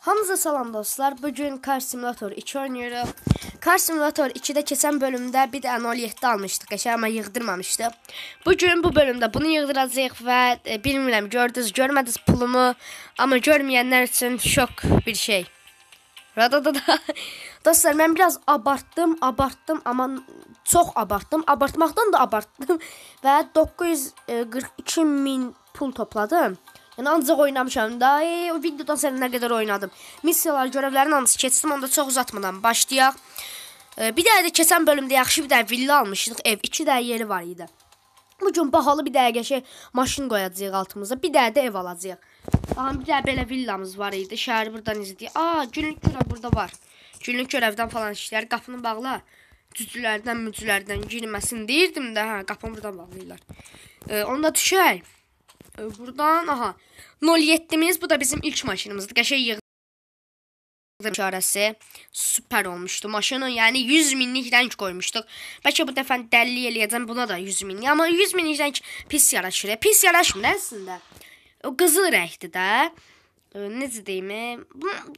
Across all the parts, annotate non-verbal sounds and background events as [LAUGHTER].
Hamıza salam dostlar. Bugün Car Simulator 2 oynayırıq. Car Simulator 2-də keçən bölümdə bir dənə 07 almışdıq, qəşəng amma yığdırmamışdı. Bugün bu bölümdə bunu yığdıracağıq və e, bilmirəm gördünüz, görmədiniz pulumu, amma görməyənlər üçün şok bir şey. Radadada. [LAUGHS] dostlar, mən biraz abartdım, abartdım, amma çox abartdım, abartmaqdan da abartdım [LAUGHS] və 942 e, min pul topladım. Yəni ancaq oynamışam da. E, o videodan sən nə qədər oynadım. Missiyalar, görevlərin hamısı keçdim, onda çox uzatmadan başlayaq. E, bir dənə də keçən bölümdə yaxşı bir dənə villa almışdıq. Ev 2 dənə yeri var idi. Bu gün bahalı bir dənə qəşəng maşın qoyacağıq altımıza. Bir dənə də ev alacağıq. Aha, bir dənə belə villamız var idi. Şəhəri burdan izləyir. A, günlük görəv burada var. Günlük görəvdən falan işlər. Qapını bağla. Cücülərdən, mücülərdən girməsin deyirdim də, hə, qapını burdan bağlayırlar. E, onda düşər. Buradan aha 07'miz bu da bizim ilk maşınımızdı. Qəşəng yığdı işarəsi süper olmuşdu. Maşını yəni 100 minlik rəng qoymuşduq. Bəlkə bu dəfə dəlli eləyəcəm buna da 100 minlik. Amma 100 minlik rəng pis yaraşır. E, pis yaraşmır əslində. O qızıl rəngdir də. Necə deyim?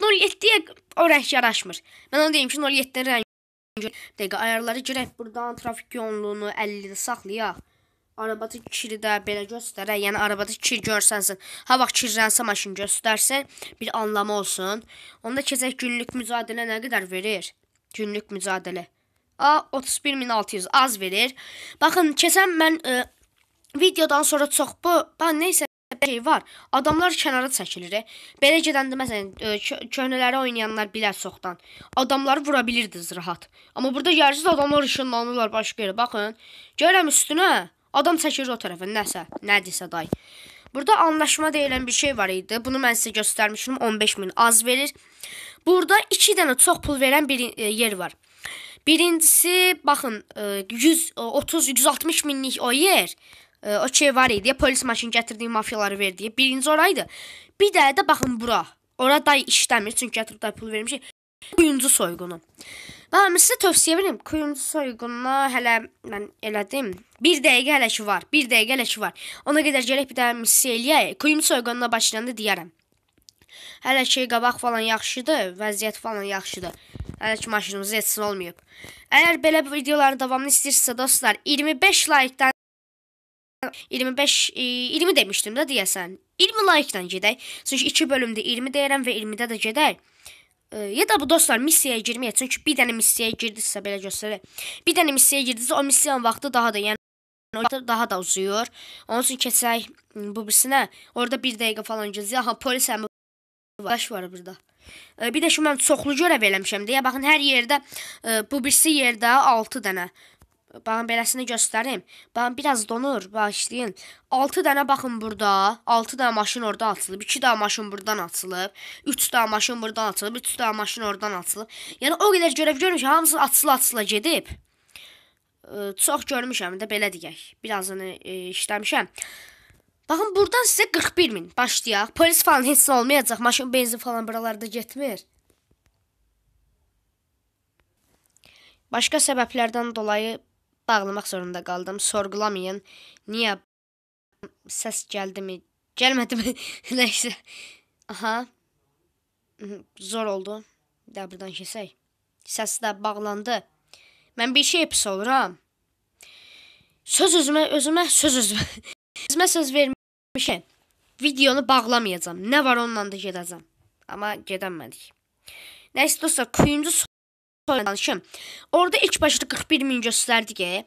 07-yə e, o rəng yaraşmır. Mən onu deyim ki, 07-nin rəngi dəqiqə ayarları girək buradan trafik yoğunluğunu 50-də saxlayaq arabada kiri də belə göstərək. Yəni arabada kir görsənsin. Ha vaxt kirlənsə maşın göstərsin, bir anlamı olsun. Onda keçək günlük mücadilə nə qədər verir? Günlük mücadilə. A 31600 az verir. Baxın, keçən mən ə, e, videodan sonra çox bu, bax nə isə şey var. Adamlar kənara çəkilir. E. Belə gedəndə məsələn e, kö köhnələri oynayanlar bilər çoxdan. Adamları vura bilirdiniz rahat. Amma burada yersiz adamlar işınlanırlar başqa yerə. Baxın. Görəm üstünə. Adam çəkir o tərəfə, nəsə, nədirsə day. Burada anlaşma deyilən bir şey var idi. Bunu mən sizə göstərmişdim. 15 min az verir. Burada 2 dənə çox pul verən bir e, yer var. Birincisi, baxın, 130-160 e, e, minlik o yer o şey var idi. Polis maşın gətirdiyi mafiyaları verdiyi. Birinci oraydı. Bir də də baxın bura. Ora day işləmir çünki gətirib day pul vermişik. Oyuncu soyğunu. Bala, mən sizə tövsiyə verim. Quyun soyğununa hələ mən elədim. 1 dəqiqə hələ ki var. 1 dəqiqə hələ ki var. Ona qədər gələk bir dənə missiya eləyək. Quyun soyğununa başlayanda deyərəm. Hələ ki qabaq falan yaxşıdır, vəziyyət falan yaxşıdır. Hələ ki maşınımız etsin olmayıb. Əgər belə videoların davamını istəyirsinizsə dostlar, 25 like-dan 25 20 e, demişdim də deyəsən. 20 like-dan gedək. Çünki 2 bölümdə 20 deyirəm və 20-də də gedək. E, ya da bu dostlar missiyaya girməyək. Çünki bir dənə missiyaya girdinizsə belə göstərir. Bir dənə missiyaya girdinizsə o missiyanın vaxtı daha da yəni o daha da uzuyur. Onun üçün keçək bu birsinə. Orada 1 bir dəqiqə falan gözləyək. Aha polis əmi baş var burada. E, bir də ki mən çoxlu görəv eləmişəm deyə baxın hər yerdə e, bu birisi yerdə 6 dənə Baxın beləsinə göstərim. Baxın biraz donur, bağışlayın. 6 dənə baxın burada. 6 dənə maşın orada açılıb, 2 dənə maşın burdan açılıb, 3 dənə maşın burdan açılıb, 3 dənə maşın oradan açılıb. Yəni o qədər görüb görmüşəm, hamısı açıla-açıla gedib. Ə, çox görmüşəm də belə deyək. Birazını ə, e, işləmişəm. Baxın burdan sizə 41 min başlayaq. Polis falan heç nə olmayacaq. Maşın benzin falan buralarda getmir. Başqa səbəblərdən dolayı bağlamaq zorunda qaldım. Sorğulamayın. Niyə səs gəldimi? Gəlmədimi? [LAUGHS] Nəysə. Aha. Zor oldu. Də burdan keçək. Səs də bağlandı. Mən bir şey pis oluram. Söz özümə, özümə, söz özümə. [LAUGHS] özümə söz vermişəm. Videonu bağlamayacağam. Nə var onunla da gedəcəm. Amma gedəmədik. Nəysə dostlar, 9-cu danışım. Orada ilk başda 41 min göstərdi ki,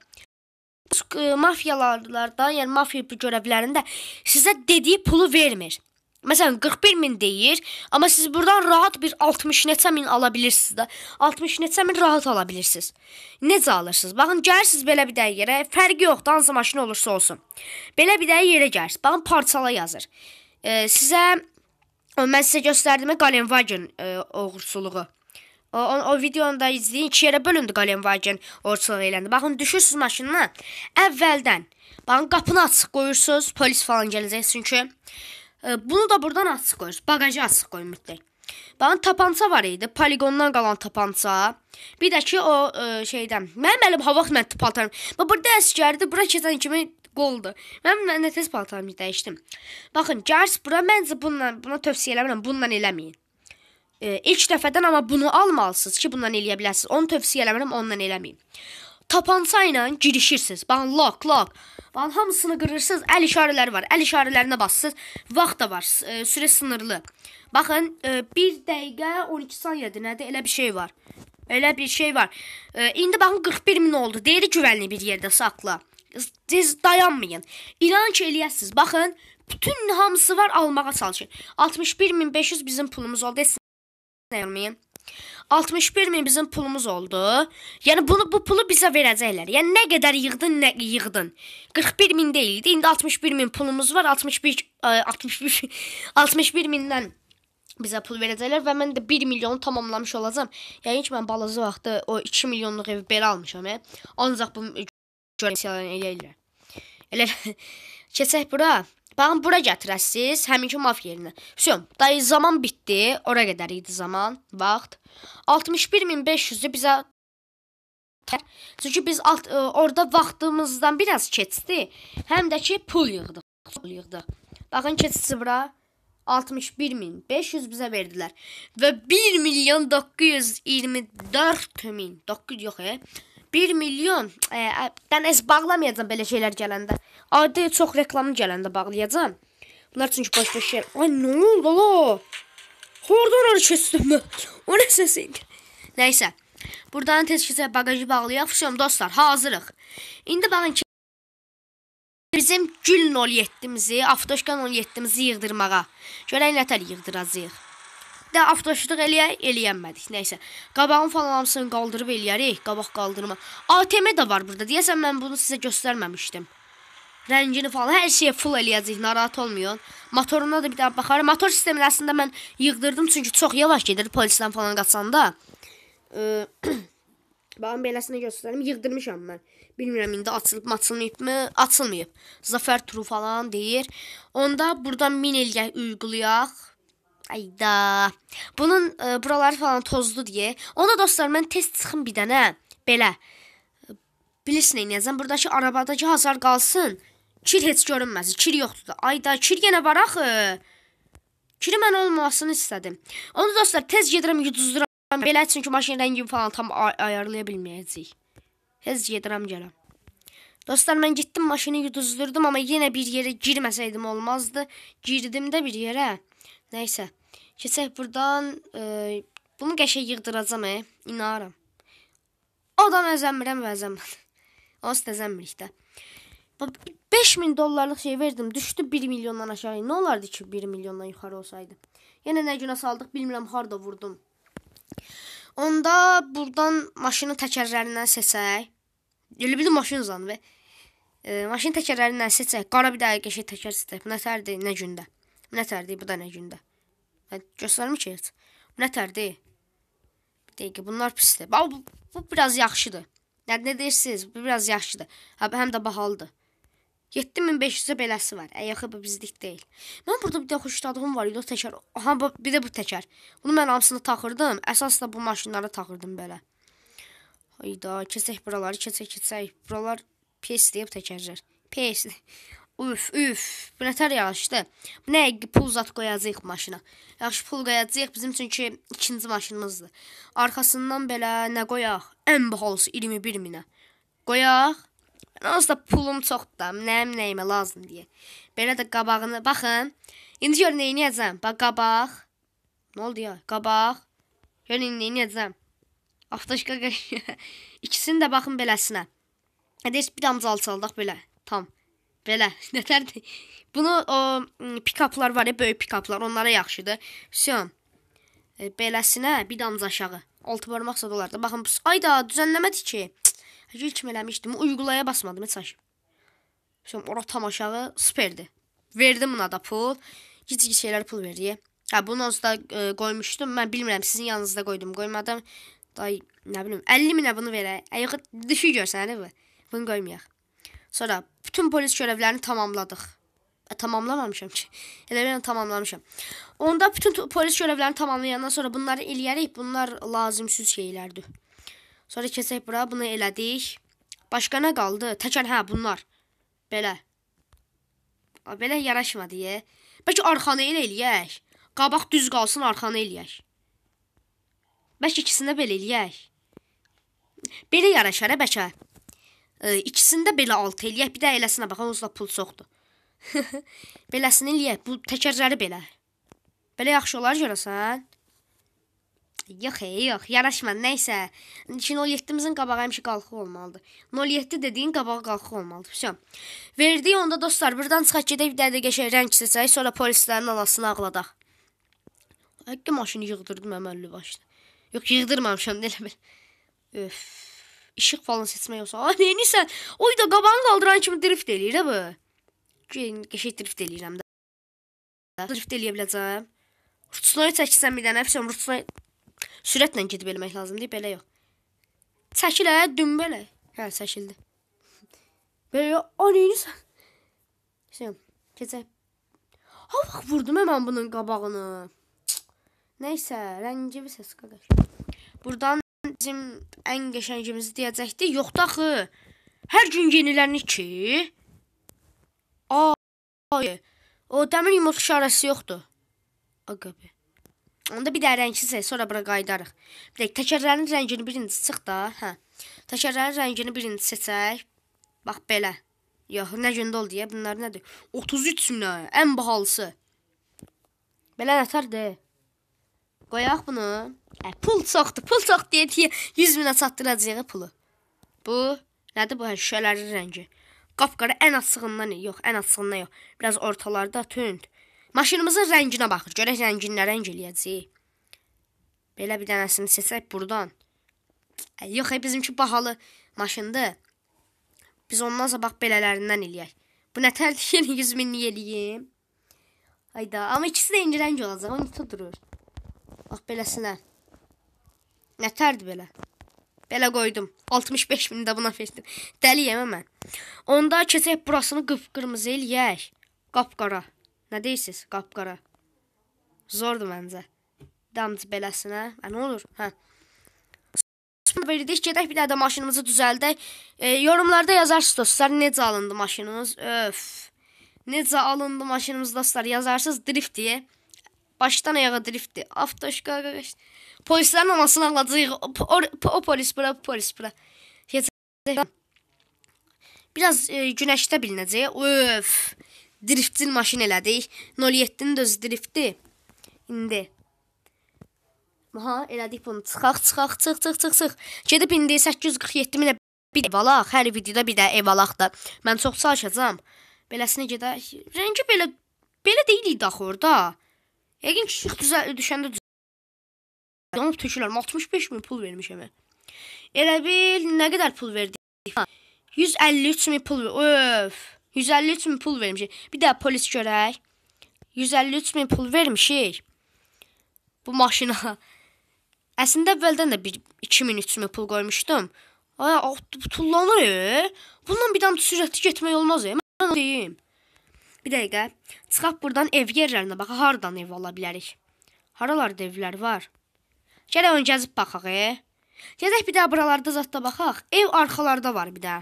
mafiyalardan, yəni mafiya görevlərində sizə dediyi pulu vermir. Məsələn 41 min deyir, amma siz burdan rahat bir 60 neçə min ala bilirsiniz də. 60 neçə min rahat ala bilirsiniz. Necə alırsınız? Baxın, gəlirsiniz belə bir dəqiqə yerə, fərqi yoxdur hansı maşın olursa olsun. Belə bir dəqiqə yerə gəlirsiniz. Baxın, parçala yazır. E, sizə mən sizə göstərdiyim Galenwagen e, oğursuluğu. O, o videonu da izləyin. İki yerə bölündü Qalenvagen ortalığı eləndi. Baxın düşürsüz maşından. Əvvəldən baxın qapını açıq qoyursunuz. Polis falan gələcək çünki. E, bunu da burdan açıq qoyursunuz. Baqajı açıq qoyun mütləq. Baxın tapança var idi. Poligondan qalan tapança. Bir də ki o e, şeydən. Mənim əlim hava xidməti paltarım. Bax burada əsgərdi. Bura keçən kimi qoldu. Mən mən də tez paltarımı dəyişdim. Baxın, gərs bura məncə bununla buna tövsiyə eləmirəm. Bununla eləməyin e, ilk dəfədən amma bunu almalısınız ki, bundan eləyə bilərsiniz. Onu tövsiyə eləmirəm, ondan eləməyin. Tapança ilə girişirsiniz. Ban lock lock. Ban hamısını qırırsınız. Əl işarələri var. Əl işarələrinə bassınız. Vaxt da var. E, sürə sınırlı. Baxın, e, 1 dəqiqə 12 saniyədir. Nədir? Elə bir şey var. Elə bir şey var. E, indi baxın 41 min oldu. Deyir güvənli bir yerdə saxla. Siz dayanmayın. İnan ki eləyəsiz. Baxın, bütün hamısı var almağa çalışın. 61500 bizim pulumuz oldu verməyin. 61 min bizim pulumuz oldu. Yəni bunu bu pulu bizə verəcəklər. Yəni nə qədər yığdın, nə yığdın. 41 min deyildi. İndi 61 min pulumuz var. 61 61 61 mindən bizə pul verəcəklər və mən də 1 milyonu tamamlamış olacam. Yəni ki mən balaca vaxtı o 2 milyonluq evi belə almışam. He. Ancaq bu görəsən eləyirlər. Elə keçək bura. Baxın bura gətirəsiz həminki maf yerinə. Vsyo, dayı zaman bitdi. Ora qədər idi zaman, vaxt. 61500-ü bizə Çünki biz alt, ə, e, orada vaxtımızdan biraz keçdi. Həm də ki pul yığdıq. Pul yığdıq. Baxın keçdi bura. 61500 bizə verdilər və 1 milyon 924 min. 9 yox, e. 1 milyon, e, ə, mən əz bağlamayacam belə şeylər gələndə. Adi çox reklamı gələndə bağlayacam. Bunlar çünki boş-boş yer. Ay, nə oldu la? Hordan arı keçdim mən. O nə səsi idi? Nəysə. Buradan tez keçə bagajı bağlayaq. Fışıyorum dostlar, hazırıq. İndi baxın ki bizim Gül 07-mizi, Avtoşka 07-mizi yığdırmağa. Görək nətər yığdıracağıq də avtoşudur eləyə, eləyənmədik. Nəysə, qabağın falan hamısını qaldırıb eləyərik, qabaq qaldırma. ATM də var burada. Deyəsən mən bunu sizə göstərməmişdim. Rəngini falan hər şeyi full eləyəcəyik, narahat olmayın. Motoruna da bir daha baxarıq. Motor sistemini əslində mən yığdırdım, çünki çox yavaş gedir polisdən falan qaçanda. E [CLEARS THROAT] Baxın beləsini göstərim, yığdırmışam mən. Bilmirəm indi açılıb, açılmayıbmı? Açılmayıb. Zəfər turu falan deyir. Onda burdan min elgə uygulayaq. Ayda. Bunun e, buraları falan tozlu diye. Onda dostlar mən tez çıxım bir dənə. Belə. Bilirsin eləyəcəm. Buradakı arabadakı hasar qalsın. Kir heç görünməz. Kir yoxdur da. Ayda kir yenə var axı. Kiri mən olmasını istədim. Onu dostlar tez gedirəm yuduzduram. Belə çünki maşın rəngimi falan tam ay ayarlaya bilməyəcəyik. Tez gedirəm gələm. Dostlar mən getdim maşını yuduzdurdum amma yenə bir yerə girməsəydim olmazdı. Girdim də bir yerə. Nəysə, keçək burdan. E, bunu qəşəng yığdıracam, e, inanaram. Adam əzəmirəm və əzəmirəm. [LAUGHS] Onsuz da əzəmirik də. 5000 dollarlıq şey verdim, düşdü 1 milyondan aşağı. Nə olardı ki 1 milyondan yuxarı olsaydı? Yenə nə günə saldıq, bilmirəm harda vurdum. Onda burdan maşının təkərlərindən seçək. Elə bildim maşın uzandı və e, maşın təkərlərindən seçək. Qara bir dəqiqə şey təkər seçək. Nətərdir, nə gündə? Bu nətərdir bu da nə gündə? Mən göstərmiş heç. Bu nətərdir? Bir dəqiqə bunlar pisdir. Bax bu, bu biraz yaxşıdır. Nə, nə deyirsiniz? Bu biraz yaxşıdır. Hə, həm də bahalıdır. 7500-ə beləsi var. Ə yox, bu bizlik deyil. Mən burada bir də xoşladığım var idi, o təkər. Aha, bir də bu təkər. Bunu mən hamısını taxırdım. Əsas da bu maşınları taxırdım belə. Hayda, keçək buraları, keçək, keçək. Buralar pisdir bu təkərlər. Pisdir. Üf, üf, bu nətər yaxşıdır. Nə pul zat qoyacağıq maşına. Yaxşı pul qoyacağıq bizim çünki ikinci maşınımızdır. Arxasından belə nə qoyaq? Ən bahalısı 21 minə. Qoyaq. Mən onsuz da pulum çoxdur. Nəyim nəyimə lazım deyə. Belə də qabağını baxın. İndi gör nə edəcəm. Bax qabaq. Nə oldu ya? Qabaq. Gör indi nə edəcəm. Avtoşka [LAUGHS] İkisini də baxın beləsinə. Hədəs bir damcı alçaldaq belə. Tam belə [LAUGHS] nətərdir. Bunu o pikaplar var ya, böyük pikaplar, onlara yaxşıdır. Vəsiyam. E, beləsinə bir damcı aşağı. 6 barmaq sad olar da. Baxın, ayda düzənləmədi ki. Həqiqət kimi eləmişdim. Uygulaya basmadım heç. Vəsiyam, ora tam aşağı superdi. Verdim buna da pul. Gic-gic şeylər pul verdi. Hə, bunu onsuz da e, qoymuşdum. Mən bilmirəm, sizin yanınızda qoydum, qoymadım. Day, nə bilim, 50 minə bunu verək. Ayıq düşü görsən, elə bu. Bunu qoymayaq. Sonra bütün polis görevlərini tamamladıq. E, tamamlamamışam ki. [LAUGHS] Elə bir tamamlamışam. Onda bütün polis görevlərini tamamlayandan sonra bunları eləyərik. Bunlar lazımsız şeylərdir. Sonra keçək bura, bunu elədik. Başqa nə qaldı? Təkən hə, bunlar. Belə. Belə yaraşmadı ye. Bəlkə arxanı elə eləyək. Qabaq düz qalsın, arxanı eləyək. Bəlkə ikisini belə eləyək. Belə yaraşar, hə, bəlkə. E, ikisində belə 6 eləyək, bir də eləsinə bax, onsuz da pul çoxdur. [LAUGHS] Beləsini eləyək. Bu təkərləri belə. Belə yaxşı olar görəsən? Yox, ey, yox, yaraşmadı. Nəysə, şimdi 07-imizin qabağı həmişə qalxıq olmalıdır. 07 dediyin qabağı qalxıq olmalıdır. Vəsio. Verdik onda dostlar, burdan çıxaq gedək bir dərdə qəşəng rəng seçək, sonra polislərin anasını ağladaq. Həqiqətən maşını yığdırdım əməlli başlı. Yox, yığdırmamışam, elə bil. Öf işıq falan seçmək olsa, a, neynisən? Oy da qabanı qaldıran kimi drift eləyir bu. Gəlin, qəşəng drift eləyirəm də. Drift eləyə biləcəm. Rutsunoyu çəksəm bir dənə, həmişə rutsunoyu sürətlə gedib eləmək lazımdır, belə yox. Çəkil hə, dümbələ. Hə, çəkildi. Belə yox, a, neynisən? Sən, keçək. Ha, [LAUGHS] bax, vurdum həmən bunun qabağını. Cık. Neysə, rəngivi səs qardaş. Buradan bizim ən qəşəngimizi deyəcəkdi. Yoxdu axı. Hər gün yenilərini ki. Ay. O dəmir yumruq işarəsi yoxdur. Aga be. Onda bir də rəngsiz seç, sonra bura qayıdarıq. Bir də təkərlərin rəngini birinci çıx da, hə. Təkərlərin rəngini birinci seçək. Bax belə. Yox, nə gündə oldu ya? Bunlar nədir? 33 sümlə, ən bahalısı. Belə nətərdir? Qoyaq bunu. Ə, pul çoxdur. Pul çox deyir 100 minə çatdıracağıq pulu. Bu nədir bu hə, şüşələrin rəngi? Qapqara ən açığından, yox, ən açığından yox. Biraz ortalarda tünd. Maşınımızın rənginə baxır. Görək rəngin nə rəng eləyəcək. Belə bir dənəsini seçək burdan. Ə, yox, ə, bizimki bahalı maşındır. Biz ondan sabah belələrindən eləyək. Bu nə tərdir? 100 [LAUGHS] minlik eləyim. Ayda, amma ikisi də eyni rəng olacaq. Onu tutdurur. Bax beləsinə. Nətərdir belə? Belə qoydum. 65 mini də buna festim. Dəliyəm mən. Onda keçək burasını qıpqırmızı eləyək. Qapqara. Nə deyirsiz? Qapqara. Zordur məncə. Damcı beləsinə. Hə, nə olur? Hə. Sonra verdik, gedək bir də də maşınımızı düzəldək. E, yorumlarda yazarsınız dostlar, necə alındı maşınımız? Öf. Necə alındı maşınımız dostlar, yazarsınız drift deyə. Başdan ayağa driftdi. Avtoşka arkadaş. Polislerin anasını ağladı. O, o, o polis bura, bu polis bura. Yeter. Biraz e, günəşdə bilinəcək. Öf. Driftin maşin elədik. 07-nin döz drifti. İndi. Aha, elədik bunu. Çıxaq, çıxaq, çıx, çıx, çıx, çıx. Gedib indi 847 minə bir ev alaq. Hər videoda bir də ev alaq da. Mən çox çalışacağam. Beləsinə gedək. Rəngi belə belə deyildi axı orada. Yəqin kiçik düzə, düşəndə düzə. Yanıb tökülərəm. 65 min pul vermişəm mən. Elə bil nə qədər pul verdik? 153 min pul. Öf. 153 min pul vermişik. Bir də polis görək. 153 min pul vermişik. Bu maşına. Əslində əvvəldən də 1 2000 3000 pul qoymuşdum. Ay, tullanır. E? Bundan bir dam sürətli getmək olmaz. E? Mən deyim. Bir dəqiqə. Çıxaq burdan ev yerlərinə baxa, hardan ev ala bilərik? Haralarda evlər var? Gəl ön gəzib baxaq, e. Gedək bir də buralarda zətdə baxaq. Ev arxalarda var bir də.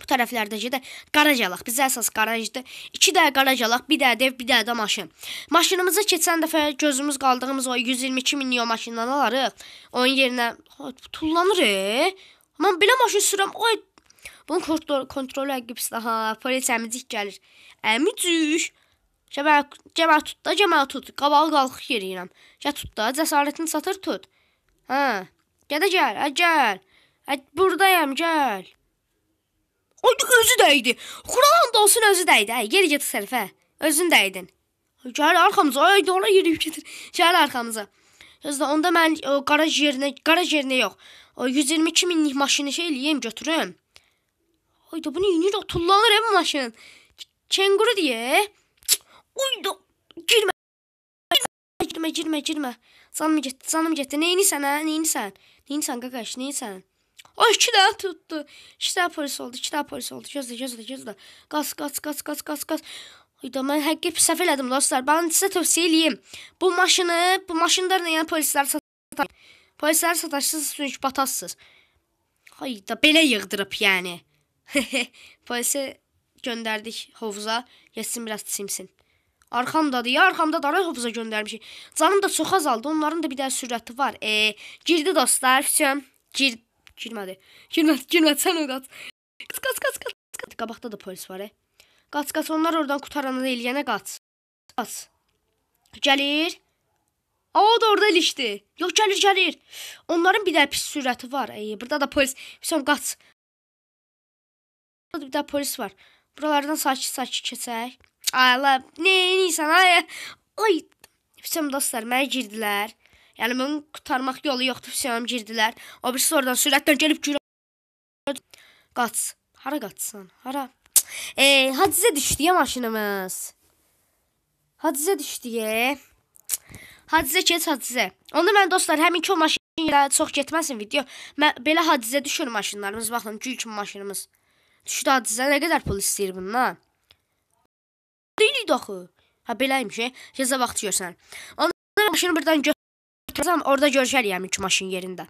Bu tərəflərdə gedə qaracalaq. Bizə əsas qarajdır. 2 dəyə qaracalaq, 1 dəyə ev, 1 dəyə də maşın. Maşınımızı keçən dəfə gözümüz qaldığımız o 122 minlik o maşından alarıq. Onun yerinə tullanır. E. Mən belə maşın sürəm. Oy, Bunun kontrol, kontrolü əqibsiz. Aha, polis əmicik gəlir. Əmicik. Cəmal, cəmal tut da, cəmal tut. Qabağı qalxıq yeriyəm. Gəl tut da, cəsarətini satır tut. Hə. Gəl də gəl, ə, hə, gəl. Ə, hə, burdayam, gəl. O özü dəydi. Quralın da olsun özü dəydi. Ə, geri get sərfə. Hə. Özün dəydin. Gəl arxamıza, ay dola yerib gedir. Gəl arxamıza. Özdə onda mən o, qaraj yerinə, qaraj yerinə yox. O 122 minlik maşını şey eləyim, götürüm. bu bunu yine de tullanır ev maşın. Çenguru diye. Uydu. Girme. Girme girme girme. Sanım getdi sanım getdi. Neyini sən hə? Neyini sən? Neyini sən qaqaş? Neyini sən? Ay iki dənə tutdu. İki dənə polis oldu. İki dənə polis oldu. Gözlə gözlə gözlə. Qas qas qas qas qas qas. Hayda mən həqiqi pis səhv elədim dostlar. Mən sizə tövsiyə eləyim. Bu maşını, bu maşınlarla yəni polisler satar. polisler satarsınız çünki batarsınız. Hayda belə yığdırıb yani [LAUGHS] Polisə göndərdik hovuza, getsin biraz çimsin. Arxamdadır, ya arxamda daray hovuza göndərmişik. Canım da çox azaldı, onların da bir də sürəti var. E, girdi dostlar, küçəm. Gir girmədi. Girmədi, girmədi sən o qaç. Qaç, qaç, qaç, qaç. qaç. Qabaqda da polis var, e. Qaç, qaç, onlar oradan qutaranı eləyənə qaç. Qaç. Gəlir. A, o da orada ilişdi. Yox, gəlir, gəlir. Onların bir də pis sürəti var. E, burada da polis. Hüsam qaç. Burada bir də polis var. Buralardan sakit-sakit keçək. Ay, la, nə edirsən? Ay, ay. Fisəm dostlar, mənə girdilər. Yəni mən qurtarmaq yolu yoxdur, fisəm girdilər. O birisi oradan sürətlə gəlib gür. Qaç. Hara qaçsan? Hara? Ey, hadizə düşdü ya maşınımız. Hadizə düşdü. Hadizə keç hadizə. Onda mən dostlar həmin ki o maşın çox getməsin video. Mən belə hadizə düşür maşınlarımız. Baxın, gül kimi maşınımız. Şurada hadisə nə qədər pul istəyir bundan? Deyilik axı. Hə beləymiş, cəza vaxtı görsən. Onda maşını burdan götürəcəm, orada görüşərik həmin yəni, ki maşın yerində.